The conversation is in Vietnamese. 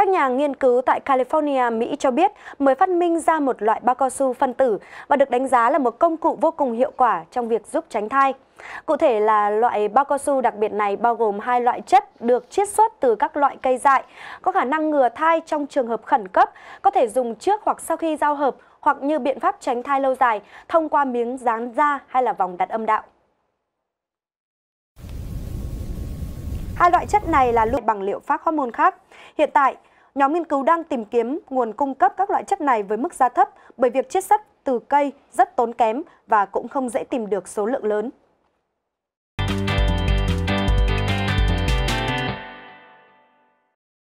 Các nhà nghiên cứu tại California, Mỹ cho biết mới phát minh ra một loại bao cao su phân tử và được đánh giá là một công cụ vô cùng hiệu quả trong việc giúp tránh thai. Cụ thể là loại bao cao su đặc biệt này bao gồm hai loại chất được chiết xuất từ các loại cây dại, có khả năng ngừa thai trong trường hợp khẩn cấp, có thể dùng trước hoặc sau khi giao hợp hoặc như biện pháp tránh thai lâu dài thông qua miếng dán da hay là vòng đặt âm đạo. Hai loại chất này là lượng bằng liệu pháp hormone khác. Hiện tại, nhóm nghiên cứu đang tìm kiếm nguồn cung cấp các loại chất này với mức giá thấp bởi việc chiết xuất từ cây rất tốn kém và cũng không dễ tìm được số lượng lớn.